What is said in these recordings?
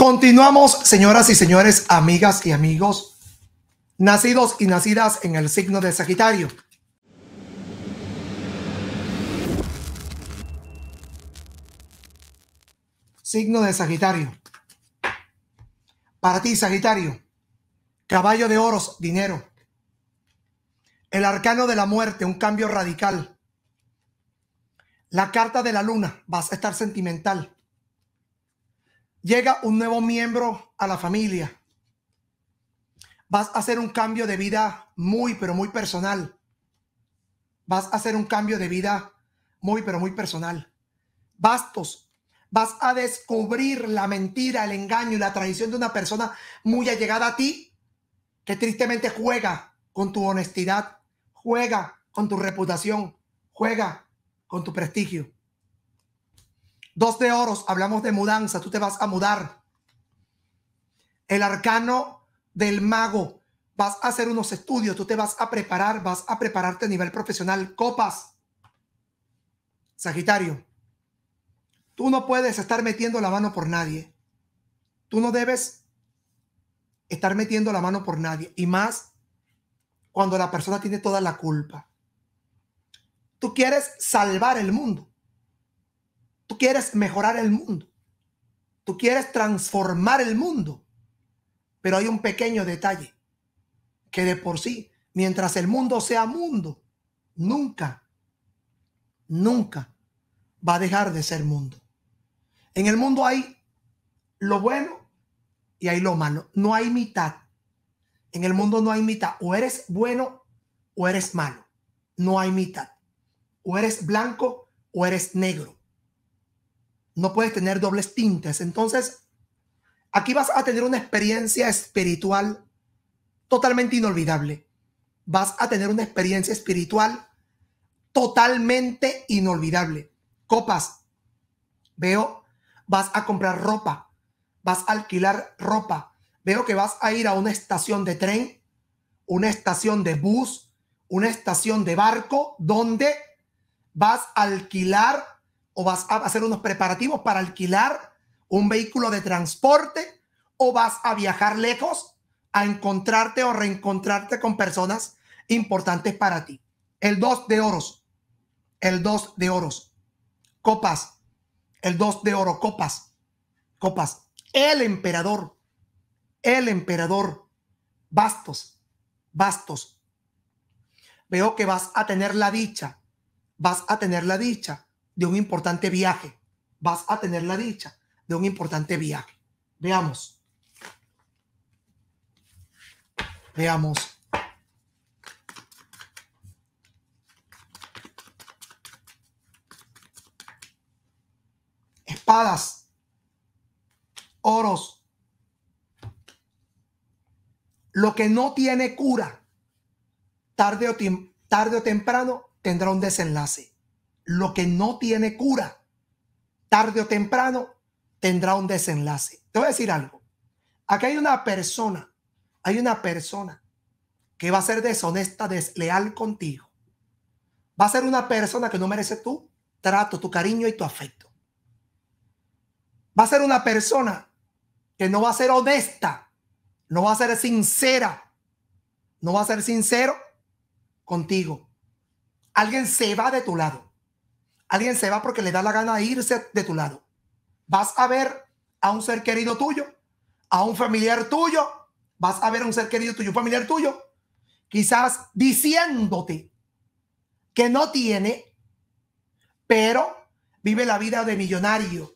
Continuamos, señoras y señores, amigas y amigos, nacidos y nacidas en el signo de Sagitario. Signo de Sagitario. Para ti, Sagitario, caballo de oros, dinero. El arcano de la muerte, un cambio radical. La carta de la luna, vas a estar sentimental llega un nuevo miembro a la familia. Vas a hacer un cambio de vida muy, pero muy personal. Vas a hacer un cambio de vida muy, pero muy personal. Bastos. Vas a descubrir la mentira, el engaño y la traición de una persona muy allegada a ti que tristemente juega con tu honestidad, juega con tu reputación, juega con tu prestigio. Dos de oros, hablamos de mudanza, tú te vas a mudar. El arcano del mago, vas a hacer unos estudios, tú te vas a preparar, vas a prepararte a nivel profesional. Copas, Sagitario, tú no puedes estar metiendo la mano por nadie. Tú no debes estar metiendo la mano por nadie. Y más cuando la persona tiene toda la culpa. Tú quieres salvar el mundo. Tú quieres mejorar el mundo. Tú quieres transformar el mundo. Pero hay un pequeño detalle que de por sí, mientras el mundo sea mundo, nunca, nunca va a dejar de ser mundo. En el mundo hay lo bueno y hay lo malo. No hay mitad. En el mundo no hay mitad. O eres bueno o eres malo. No hay mitad. O eres blanco o eres negro no puedes tener dobles tintes. Entonces, aquí vas a tener una experiencia espiritual totalmente inolvidable. Vas a tener una experiencia espiritual totalmente inolvidable. Copas, veo, vas a comprar ropa, vas a alquilar ropa. Veo que vas a ir a una estación de tren, una estación de bus, una estación de barco, donde vas a alquilar o vas a hacer unos preparativos para alquilar un vehículo de transporte o vas a viajar lejos a encontrarte o reencontrarte con personas importantes para ti. El 2 de oros, el 2 de oros, copas, el 2 de oro, copas, copas. El emperador, el emperador, bastos, bastos. Veo que vas a tener la dicha, vas a tener la dicha de un importante viaje. Vas a tener la dicha de un importante viaje. Veamos. Veamos. Espadas, oros. Lo que no tiene cura, tarde o, tarde o temprano, tendrá un desenlace lo que no tiene cura, tarde o temprano, tendrá un desenlace. Te voy a decir algo. Aquí hay una persona, hay una persona que va a ser deshonesta, desleal contigo. Va a ser una persona que no merece tu trato, tu cariño y tu afecto. Va a ser una persona que no va a ser honesta, no va a ser sincera, no va a ser sincero contigo. Alguien se va de tu lado. Alguien se va porque le da la gana de irse de tu lado. Vas a ver a un ser querido tuyo, a un familiar tuyo, vas a ver a un ser querido tuyo, un familiar tuyo, quizás diciéndote que no tiene, pero vive la vida de millonario,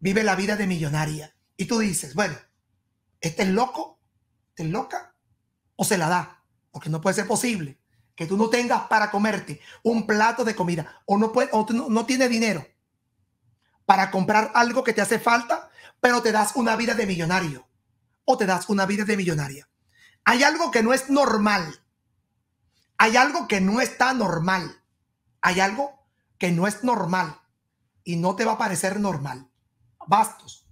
vive la vida de millonaria. Y tú dices, bueno, ¿este es loco? ¿Este es loca? ¿O se la da? Porque no puede ser posible que tú no tengas para comerte un plato de comida o no, puede, o no, no tienes dinero para comprar algo que te hace falta, pero te das una vida de millonario o te das una vida de millonaria. Hay algo que no es normal. Hay algo que no está normal. Hay algo que no es normal y no te va a parecer normal. Bastos.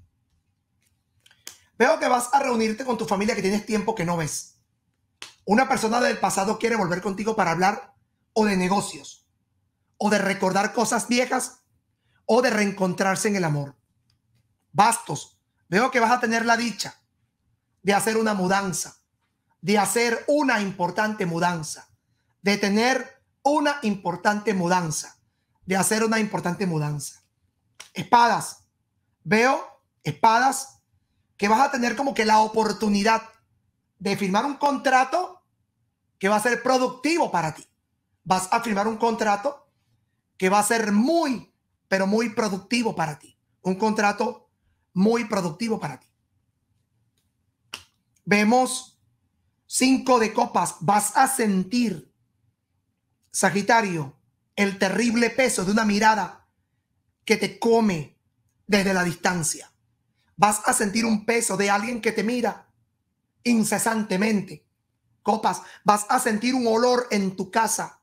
Veo que vas a reunirte con tu familia que tienes tiempo que no ves. Una persona del pasado quiere volver contigo para hablar o de negocios, o de recordar cosas viejas, o de reencontrarse en el amor. Bastos, veo que vas a tener la dicha de hacer una mudanza, de hacer una importante mudanza, de tener una importante mudanza, de hacer una importante mudanza. Espadas, veo espadas que vas a tener como que la oportunidad de firmar un contrato que va a ser productivo para ti. Vas a firmar un contrato que va a ser muy, pero muy productivo para ti. Un contrato muy productivo para ti. Vemos cinco de copas. Vas a sentir, Sagitario, el terrible peso de una mirada que te come desde la distancia. Vas a sentir un peso de alguien que te mira incesantemente copas, vas a sentir un olor en tu casa,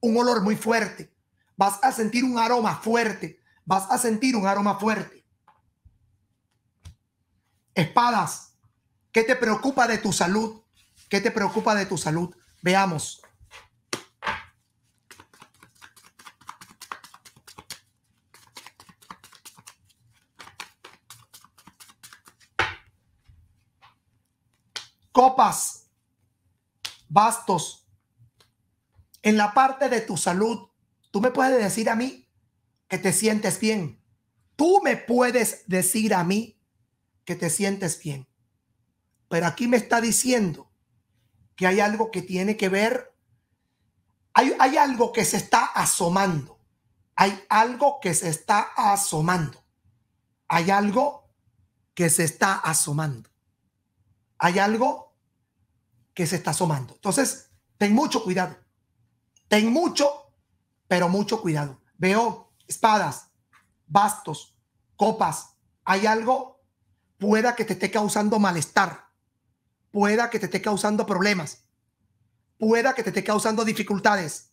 un olor muy fuerte. Vas a sentir un aroma fuerte, vas a sentir un aroma fuerte. Espadas, ¿qué te preocupa de tu salud? ¿Qué te preocupa de tu salud? Veamos. Copas, Bastos, en la parte de tu salud, tú me puedes decir a mí que te sientes bien. Tú me puedes decir a mí que te sientes bien. Pero aquí me está diciendo que hay algo que tiene que ver, hay, hay algo que se está asomando, hay algo que se está asomando, hay algo que se está asomando, hay algo que se está asomando. Entonces, ten mucho cuidado. Ten mucho, pero mucho cuidado. Veo espadas, bastos, copas. Hay algo, pueda que te esté causando malestar, pueda que te esté causando problemas, pueda que te esté causando dificultades.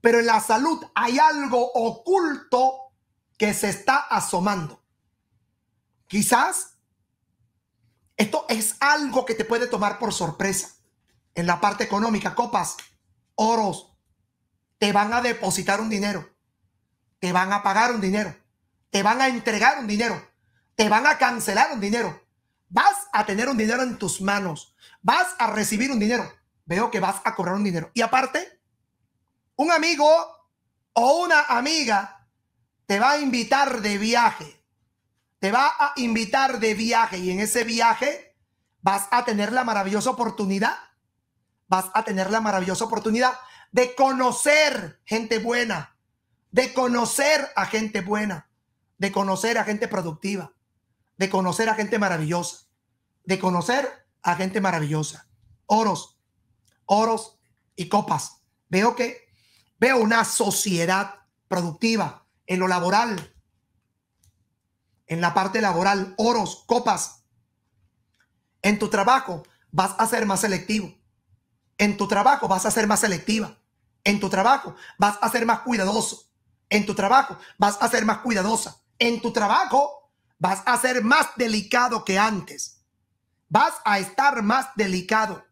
Pero en la salud hay algo oculto que se está asomando. Quizás esto es algo que te puede tomar por sorpresa. En la parte económica, copas, oros, te van a depositar un dinero, te van a pagar un dinero, te van a entregar un dinero, te van a cancelar un dinero. Vas a tener un dinero en tus manos, vas a recibir un dinero. Veo que vas a cobrar un dinero. Y aparte, un amigo o una amiga te va a invitar de viaje te va a invitar de viaje y en ese viaje vas a tener la maravillosa oportunidad, vas a tener la maravillosa oportunidad de conocer gente buena, de conocer a gente buena, de conocer a gente productiva, de conocer a gente maravillosa, de conocer a gente maravillosa. Oros, oros y copas. Veo que veo una sociedad productiva en lo laboral, en la parte laboral, oros, copas. En tu trabajo vas a ser más selectivo. En tu trabajo vas a ser más selectiva. En tu trabajo vas a ser más cuidadoso. En tu trabajo vas a ser más cuidadosa. En tu trabajo vas a ser más delicado que antes. Vas a estar más delicado.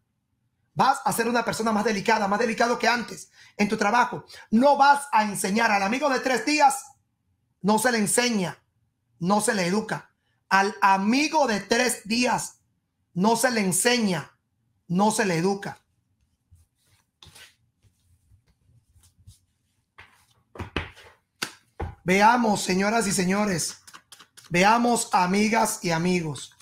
Vas a ser una persona más delicada, más delicado que antes en tu trabajo. No vas a enseñar al amigo de tres días. No se le enseña no se le educa. Al amigo de tres días no se le enseña, no se le educa. Veamos, señoras y señores, veamos, amigas y amigos.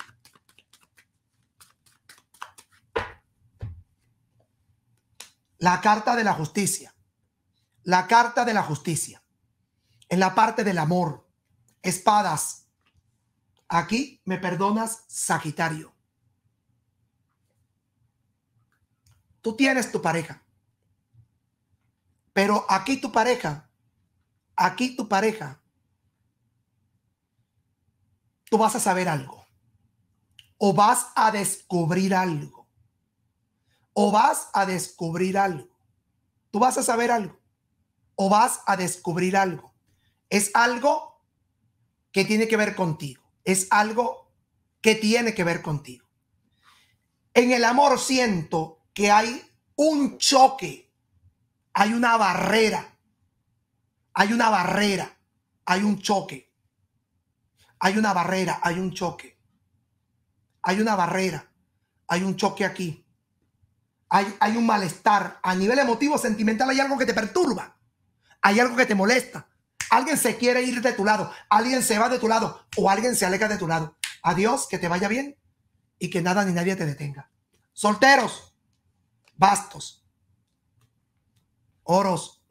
La carta de la justicia. La carta de la justicia. En la parte del amor espadas. Aquí me perdonas, Sagitario. Tú tienes tu pareja. Pero aquí tu pareja, aquí tu pareja, tú vas a saber algo. O vas a descubrir algo. O vas a descubrir algo. Tú vas a saber algo. O vas a descubrir algo. Es algo que tiene que ver contigo. Es algo que tiene que ver contigo. En el amor siento que hay un choque, hay una barrera, hay una barrera, hay un choque, hay una barrera, hay un choque, hay una barrera, hay un choque aquí, hay, hay un malestar a nivel emotivo, sentimental, hay algo que te perturba, hay algo que te molesta, Alguien se quiere ir de tu lado, alguien se va de tu lado o alguien se aleja de tu lado. Adiós, que te vaya bien y que nada ni nadie te detenga. Solteros, bastos, oros,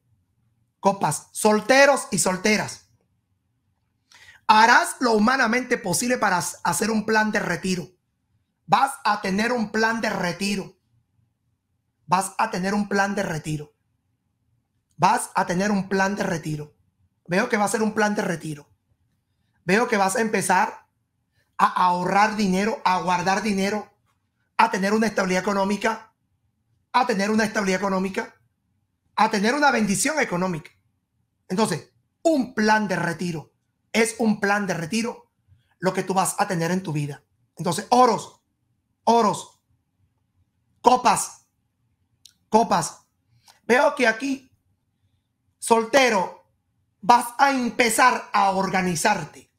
copas, solteros y solteras. Harás lo humanamente posible para hacer un plan de retiro. Vas a tener un plan de retiro. Vas a tener un plan de retiro. Vas a tener un plan de retiro veo que va a ser un plan de retiro. Veo que vas a empezar a ahorrar dinero, a guardar dinero, a tener una estabilidad económica, a tener una estabilidad económica, a tener una bendición económica. Entonces, un plan de retiro es un plan de retiro lo que tú vas a tener en tu vida. Entonces, oros, oros, copas, copas. Veo que aquí, soltero, vas a empezar a organizarte.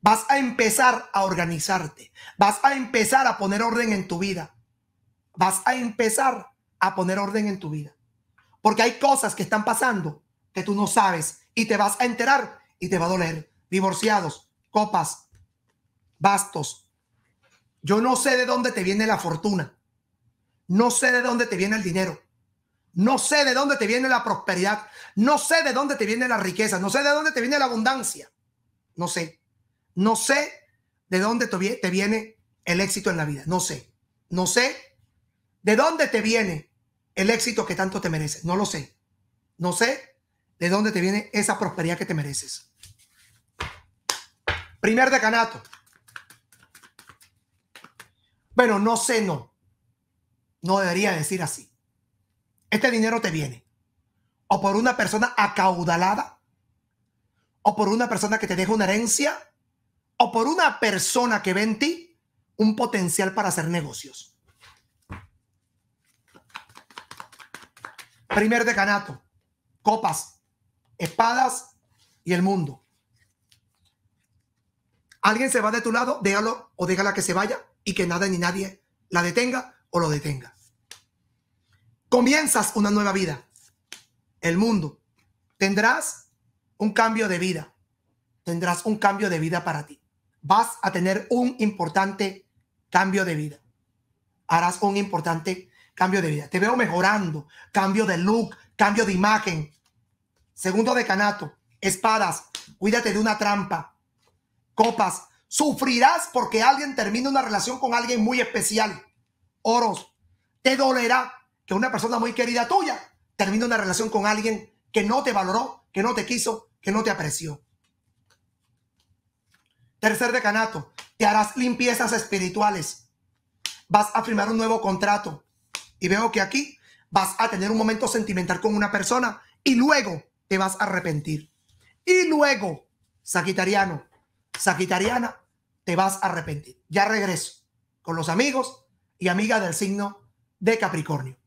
Vas a empezar a organizarte. Vas a empezar a poner orden en tu vida. Vas a empezar a poner orden en tu vida. Porque hay cosas que están pasando que tú no sabes y te vas a enterar y te va a doler. Divorciados, copas, bastos. Yo no sé de dónde te viene la fortuna. No sé de dónde te viene el dinero. No sé de dónde te viene la prosperidad. No sé de dónde te viene la riqueza. No sé de dónde te viene la abundancia. No sé. No sé de dónde te viene el éxito en la vida. No sé. No sé de dónde te viene el éxito que tanto te mereces. No lo sé. No sé de dónde te viene esa prosperidad que te mereces. Primer decanato. Bueno, no sé, no. No debería decir así. Este dinero te viene o por una persona acaudalada, o por una persona que te deja una herencia, o por una persona que ve en ti un potencial para hacer negocios. Primer decanato, copas, espadas y el mundo. Alguien se va de tu lado, déjalo o déjala que se vaya y que nada ni nadie la detenga o lo detenga comienzas una nueva vida. El mundo. Tendrás un cambio de vida. Tendrás un cambio de vida para ti. Vas a tener un importante cambio de vida. Harás un importante cambio de vida. Te veo mejorando. Cambio de look, cambio de imagen. Segundo decanato. Espadas. Cuídate de una trampa. Copas. Sufrirás porque alguien termina una relación con alguien muy especial. Oros. Te dolerá que una persona muy querida tuya termina una relación con alguien que no te valoró, que no te quiso, que no te apreció. Tercer decanato, te harás limpiezas espirituales. Vas a firmar un nuevo contrato. Y veo que aquí vas a tener un momento sentimental con una persona y luego te vas a arrepentir. Y luego, Sagitariano, Sagitariana, te vas a arrepentir. Ya regreso con los amigos y amigas del signo de Capricornio.